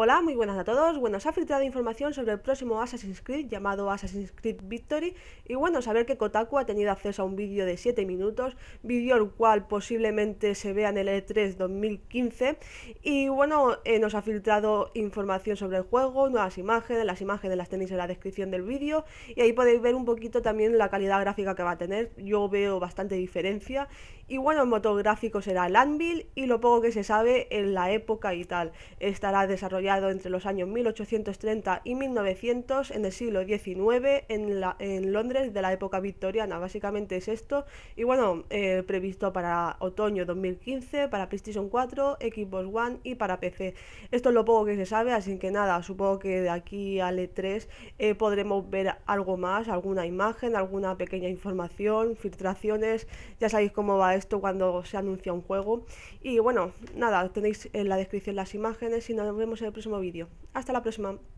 Hola, muy buenas a todos. Bueno, se ha filtrado información sobre el próximo Assassin's Creed llamado Assassin's Creed Victory y bueno, saber que Kotaku ha tenido acceso a un vídeo de 7 minutos, vídeo el cual posiblemente se vea en el E3 2015 y bueno, eh, nos ha filtrado información sobre el juego, nuevas imágenes, las imágenes las tenéis en la descripción del vídeo y ahí podéis ver un poquito también la calidad gráfica que va a tener. Yo veo bastante diferencia y bueno, el motor gráfico será el Anvil y lo poco que se sabe en la época y tal. Estará desarrollado entre los años 1830 y 1900 en el siglo XIX en, en Londres de la época victoriana. Básicamente es esto. Y bueno, eh, previsto para otoño 2015, para PlayStation 4, Xbox One y para PC. Esto es lo poco que se sabe, así que nada, supongo que de aquí al E3 eh, podremos ver algo más, alguna imagen, alguna pequeña información, filtraciones. Ya sabéis cómo va esto cuando se anuncia un juego. Y bueno, nada, tenéis en la descripción las imágenes y nos vemos el próximo vídeo. Hasta la próxima.